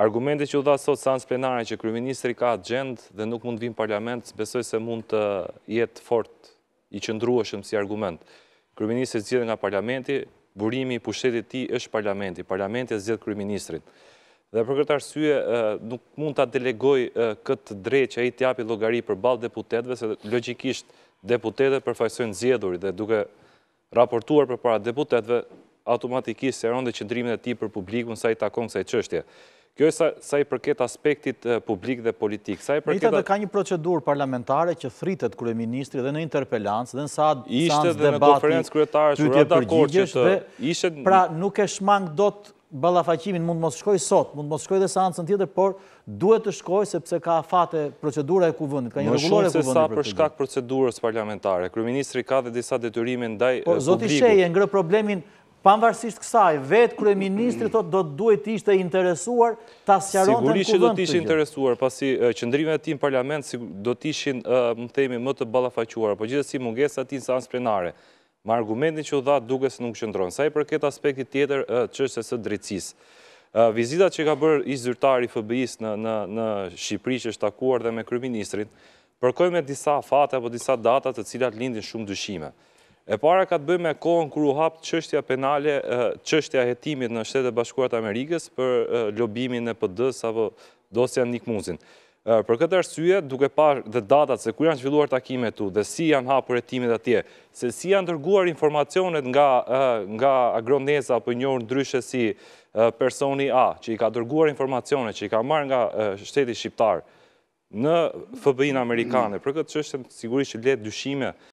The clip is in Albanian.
Argumentit që u dha sot sa në plenare që kryeministri ka atë gjendë dhe nuk mund të vinë parlament, besoj se mund të jetë fort i qëndrueshëm si argument. Kryeministri të nga parlamenti, burimi i pushtetit ti është parlamenti, parlamenti të gjithë Dhe për këtë arsye, nuk mund të delegoj këtë drejt që ai i tjapi logari për balë deputetve, se logikisht deputetët përfajsojnë zjedhuri dhe duke raportuar për para deputetve, automatikisht se rëndë dhe qëndrimin e ti për publikun sa i takon kësaj çështje. Kjo e sa i përket aspektit publik dhe politik. Nita dhe ka një procedur parlamentare që thritet kërë ministri dhe në interpelancë, dhe në sa në debati të përgjigjesh dhe pra nuk e shmang do të balafakimin mund mos shkoj sot, mund mos shkoj dhe seancën tjetër, por duhet të shkoj sepse ka fate procedura e kuvëndit, ka një regulore e kuvëndit. Në shumë se sa për shkak procedurës parlamentare, Kryministri ka dhe disa detyrimin daj po, publiku. Por, zoti e ngrë problemin Panvarsisht kësaj, vetë kërë ministri do të duhet ishte interesuar të asjaron të në kuvënd të gjë. Sigurisht që do të ishte interesuar, pasi qëndrimet ti në parlament do të ishin, më themi, më të balafaquar, po gjithë si mungesa ti në sansë plenare, më argumentin që u dhatë duke se nuk qëndronë. Saj për këtë aspektit tjetër, që është e së drecis. Vizitat që ka bërë i zyrtari FBI-s në Shqipëri që është takuar dhe me kërë ministrin, përkoj me disa fate apo disa datat të cilat lindin shumë dëshime. E para ka të bëjmë e kohën kërë u hapë qështja penale, qështja jetimit në shtetë e bashkuarët Amerikës për lobimin e pëdës apo dosja Nik Muzin. Për këtë arsye, duke par dhe datat se kur janë zhvilluar takimet tu dhe si janë hapur jetimit atje, se si janë dërguar informacionet nga agroneza apo njërë ndryshe si personi A, që i ka dërguar informacionet që i ka marë nga shtetit shqiptarë në FBI në Amerikane, për këtë qështë sigurisht që letë dyshime